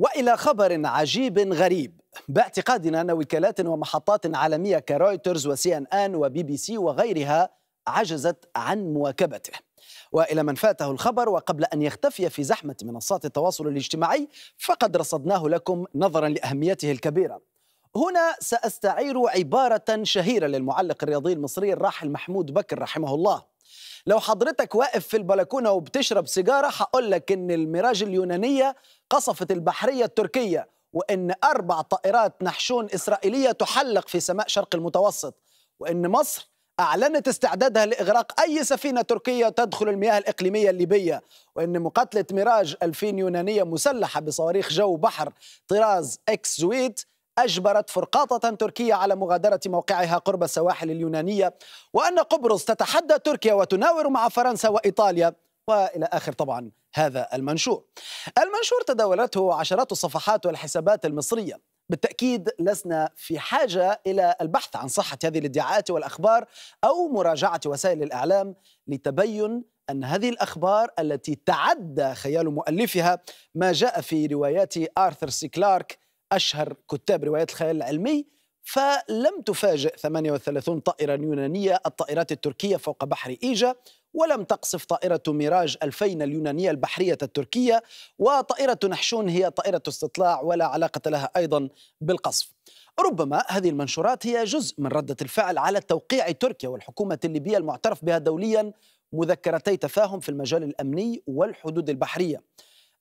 والى خبر عجيب غريب باعتقادنا ان وكالات ومحطات عالميه كرويترز وسي ان ان وبي بي سي وغيرها عجزت عن مواكبته والى من فاته الخبر وقبل ان يختفي في زحمه منصات التواصل الاجتماعي فقد رصدناه لكم نظرا لاهميته الكبيره هنا سأستعير عبارة شهيرة للمعلق الرياضي المصري الراحل محمود بكر رحمه الله لو حضرتك واقف في البلكونة وبتشرب سيجارة هقول لك إن الميراج اليونانية قصفت البحرية التركية وإن أربع طائرات نحشون إسرائيلية تحلق في سماء شرق المتوسط وإن مصر أعلنت استعدادها لإغراق أي سفينة تركية تدخل المياه الإقليمية الليبية وإن مقاتلة ميراج 2000 يونانية مسلحة بصواريخ جو بحر طراز إكس زويت أجبرت فرقاطة تركية على مغادرة موقعها قرب السواحل اليونانية وأن قبرص تتحدى تركيا وتناور مع فرنسا وإيطاليا والى اخر طبعا هذا المنشور. المنشور تداولته عشرات الصفحات والحسابات المصريه. بالتاكيد لسنا في حاجه الى البحث عن صحه هذه الادعاءات والاخبار او مراجعه وسائل الاعلام لتبين ان هذه الاخبار التي تعدى خيال مؤلفها ما جاء في روايات ارثر سي كلارك أشهر كتاب روايات الخيال العلمي فلم تفاجئ 38 طائرة يونانية الطائرات التركية فوق بحر إيجا ولم تقصف طائرة ميراج 2000 اليونانية البحرية التركية وطائرة نحشون هي طائرة استطلاع ولا علاقة لها أيضا بالقصف ربما هذه المنشورات هي جزء من ردة الفعل على توقيع تركيا والحكومة الليبية المعترف بها دوليا مذكرتي تفاهم في المجال الأمني والحدود البحرية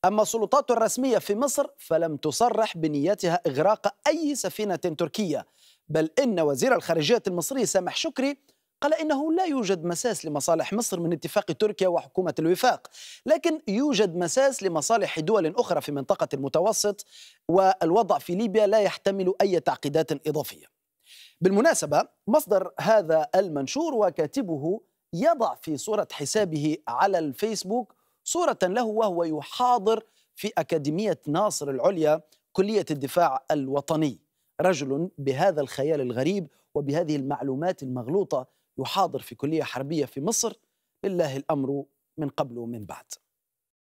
أما السلطات الرسمية في مصر فلم تصرح بنيتها إغراق أي سفينة تركية بل إن وزير الخارجية المصري سامح شكري قال إنه لا يوجد مساس لمصالح مصر من اتفاق تركيا وحكومة الوفاق لكن يوجد مساس لمصالح دول أخرى في منطقة المتوسط والوضع في ليبيا لا يحتمل أي تعقيدات إضافية بالمناسبة مصدر هذا المنشور وكاتبه يضع في صورة حسابه على الفيسبوك صورة له وهو يحاضر في أكاديمية ناصر العليا كلية الدفاع الوطني رجل بهذا الخيال الغريب وبهذه المعلومات المغلوطة يحاضر في كلية حربية في مصر لله الأمر من قبل ومن بعد